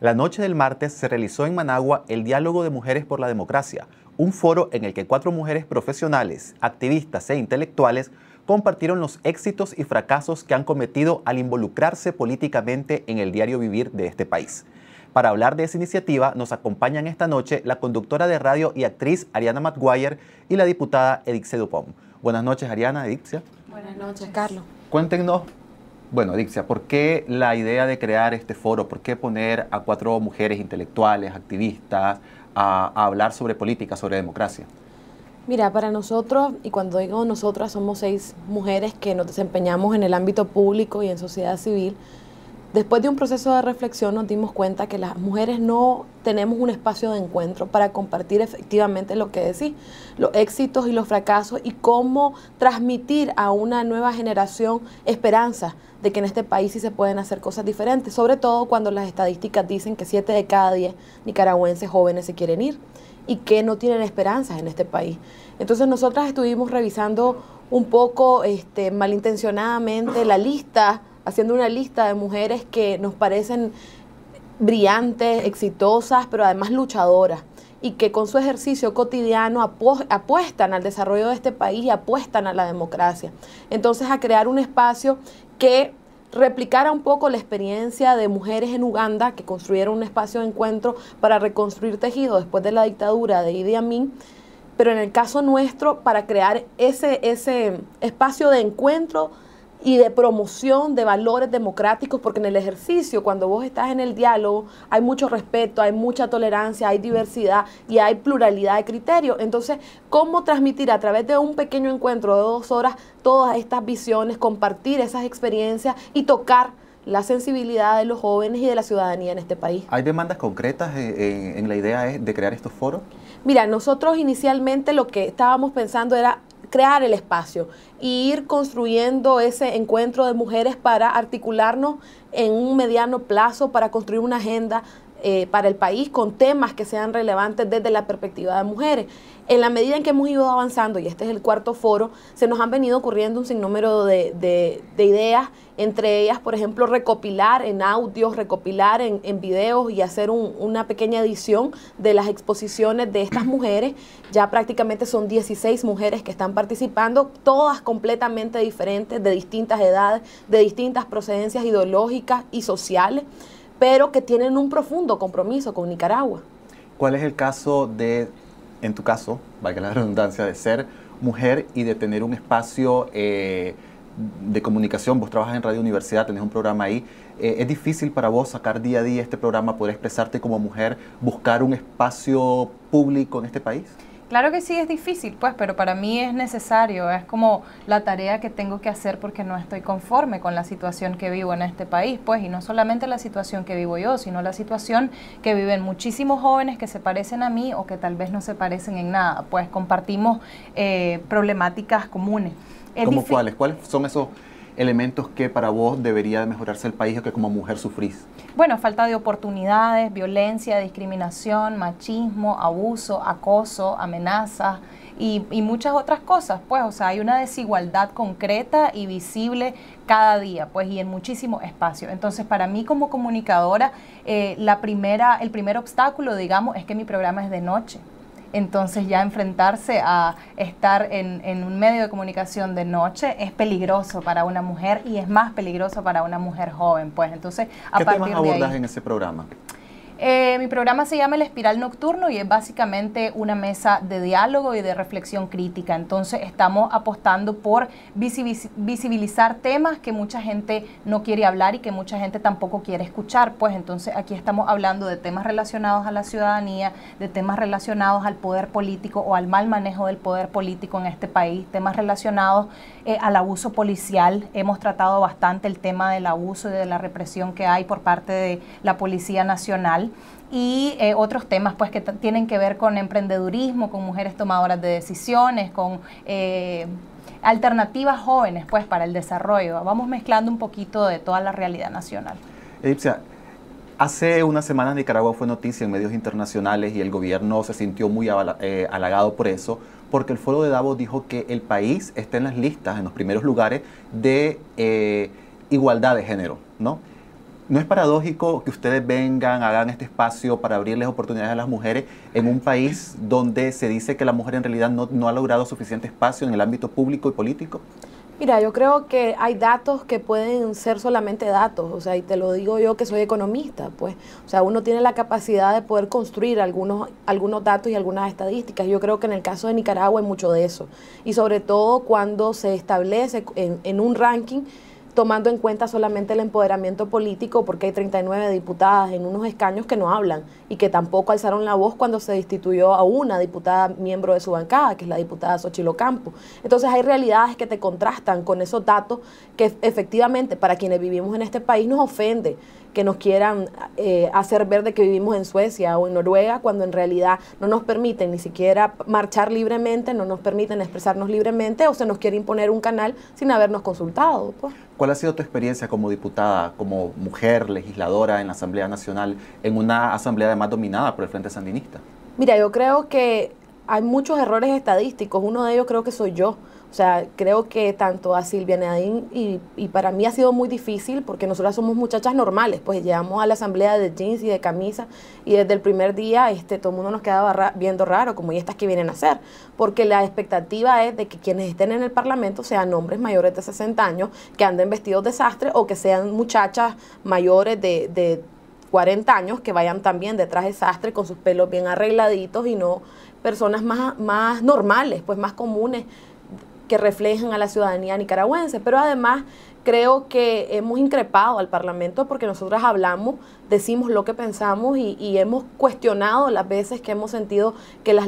La noche del martes se realizó en Managua el Diálogo de Mujeres por la Democracia, un foro en el que cuatro mujeres profesionales, activistas e intelectuales compartieron los éxitos y fracasos que han cometido al involucrarse políticamente en el diario vivir de este país. Para hablar de esa iniciativa nos acompañan esta noche la conductora de radio y actriz Ariana Maguire y la diputada Edixia Dupont. Buenas noches Ariana, Edixia. Buenas noches Carlos. Cuéntenos bueno, Dixia, ¿por qué la idea de crear este foro? ¿Por qué poner a cuatro mujeres intelectuales, activistas, a, a hablar sobre política, sobre democracia? Mira, para nosotros, y cuando digo nosotras, somos seis mujeres que nos desempeñamos en el ámbito público y en sociedad civil, Después de un proceso de reflexión nos dimos cuenta que las mujeres no tenemos un espacio de encuentro para compartir efectivamente lo que decís, los éxitos y los fracasos y cómo transmitir a una nueva generación esperanza de que en este país sí se pueden hacer cosas diferentes, sobre todo cuando las estadísticas dicen que 7 de cada 10 nicaragüenses jóvenes se quieren ir y que no tienen esperanzas en este país. Entonces nosotras estuvimos revisando un poco este, malintencionadamente la lista haciendo una lista de mujeres que nos parecen brillantes, exitosas, pero además luchadoras y que con su ejercicio cotidiano apuestan al desarrollo de este país y apuestan a la democracia. Entonces, a crear un espacio que replicara un poco la experiencia de mujeres en Uganda que construyeron un espacio de encuentro para reconstruir tejido después de la dictadura de Idi Amin, pero en el caso nuestro, para crear ese, ese espacio de encuentro y de promoción de valores democráticos, porque en el ejercicio, cuando vos estás en el diálogo, hay mucho respeto, hay mucha tolerancia, hay diversidad y hay pluralidad de criterios. Entonces, ¿cómo transmitir a través de un pequeño encuentro de dos horas todas estas visiones, compartir esas experiencias y tocar? la sensibilidad de los jóvenes y de la ciudadanía en este país. ¿Hay demandas concretas eh, eh, en, la idea de crear estos foros? Mira, nosotros inicialmente lo que estábamos pensando era crear el espacio y ir construyendo ese encuentro de mujeres para articularnos en un mediano plazo, para construir una agenda eh, para el país con temas que sean relevantes desde la perspectiva de mujeres. En la medida en que hemos ido avanzando, y este es el cuarto foro, se nos han venido ocurriendo un sinnúmero de, ideas, entre ellas, por ejemplo, recopilar en audios, recopilar en, videos y hacer una pequeña edición de las exposiciones de estas mujeres. Ya prácticamente son 16 mujeres que están participando, todas completamente diferentes, de distintas edades, de distintas procedencias ideológicas y sociales pero que tienen un profundo compromiso con Nicaragua. ¿Cuál es el caso de, en tu caso, valga la redundancia, de ser mujer y de tener un espacio eh, de comunicación? Vos trabajas en Radio Universidad, tenés un programa ahí. Eh, ¿Es difícil para vos sacar día a día este programa, poder expresarte como mujer, buscar un espacio público en este país? Claro que sí, es difícil, pues, pero para mí es necesario, es como la tarea que tengo que hacer porque no estoy conforme con la situación que vivo en este país, pues, y no solamente la situación que vivo yo, sino la situación que viven muchísimos jóvenes que se parecen a mí o que tal vez no se parecen en nada, pues compartimos eh, problemáticas comunes. ¿Cómo cuáles? ¿Cuáles son esos elementos que para vos debería de mejorarse el país o que como mujer sufrís? Bueno, falta de oportunidades, violencia, discriminación, machismo, abuso, acoso, amenazas. Y, muchas otras cosas, pues, o sea, hay una desigualdad concreta y visible cada día, pues, y en muchísimo espacio. Entonces, para mí como comunicadora, eh, la primera, el primer obstáculo, digamos, es que mi programa es de noche entonces ya enfrentarse a estar en, un medio de comunicación de noche es peligroso para una mujer y es más peligroso para una mujer joven. Pues entonces, a ¿Qué partir temas abordas en ese programa? Eh, mi programa se llama El Espiral Nocturno y es básicamente una mesa de diálogo y de reflexión crítica. Entonces estamos apostando por visibilizar temas que mucha gente no quiere hablar y que mucha gente tampoco quiere escuchar. Pues entonces aquí estamos hablando de temas relacionados a la ciudadanía, de temas relacionados al poder político o al mal manejo del poder político en este país, temas relacionados eh, al abuso policial. Hemos tratado bastante el tema del abuso y de la represión que hay por parte de la Policía Nacional y eh, otros temas pues que tienen que ver con emprendedurismo, con mujeres tomadoras de decisiones, con eh, alternativas jóvenes pues para el desarrollo. Vamos mezclando un poquito de toda la realidad nacional. Edipcia, hace unas semanas Nicaragua fue noticia en medios internacionales y el gobierno se sintió muy eh, halagado por eso, porque el foro de Davos dijo que el país está en las listas, en los primeros lugares de igualdad de género, ¿no? ¿No es paradójico que ustedes vengan, hagan este espacio para abrirles oportunidades a las mujeres en un país donde se dice que la mujer en realidad no, ha logrado suficiente espacio en el ámbito público y político? Mira, yo creo que hay datos que pueden ser solamente datos, o sea, y te lo digo yo que soy economista, pues, o sea, uno tiene la capacidad de poder construir algunos, algunos datos y algunas estadísticas. Yo creo que en el caso de Nicaragua hay mucho de eso, y sobre todo cuando se establece en un ranking tomando en cuenta solamente el empoderamiento político, porque hay 39 diputadas en unos escaños que no hablan y que tampoco alzaron la voz cuando se destituyó a una diputada miembro de su bancada, que es la diputada Xochilo Campo. Entonces hay realidades que te contrastan con esos datos que efectivamente para quienes vivimos en este país nos ofende que nos quieran eh, hacer ver de que vivimos en Suecia o en Noruega, cuando en realidad no nos permiten ni siquiera marchar libremente, no nos permiten expresarnos libremente o se nos quiere imponer un canal sin habernos consultado. Pues. ¿Cuál ha sido tu experiencia como diputada, como mujer legisladora en la Asamblea Nacional, en una asamblea además dominada por el Frente Sandinista? Mira, yo creo que hay muchos errores estadísticos, uno de ellos creo que soy yo o sea, creo que tanto a Silvia Nadine y, y, para mí ha sido muy difícil porque nosotras somos muchachas normales, pues llegamos a la asamblea de jeans y de camisa y desde el primer día este, todo el mundo nos quedaba viendo raro, como y estas que vienen a hacer, porque la expectativa es de que quienes estén en el Parlamento sean hombres mayores de 60 años, que anden vestidos de sastre o que sean muchachas mayores de, de 40 años que vayan también detrás de sastre con sus pelos bien arregladitos y no personas más, más normales, pues más comunes que reflejan a la ciudadanía nicaragüense. Pero además creo que hemos increpado al Parlamento porque nosotras hablamos, decimos lo que pensamos y, y hemos cuestionado las veces que hemos sentido que las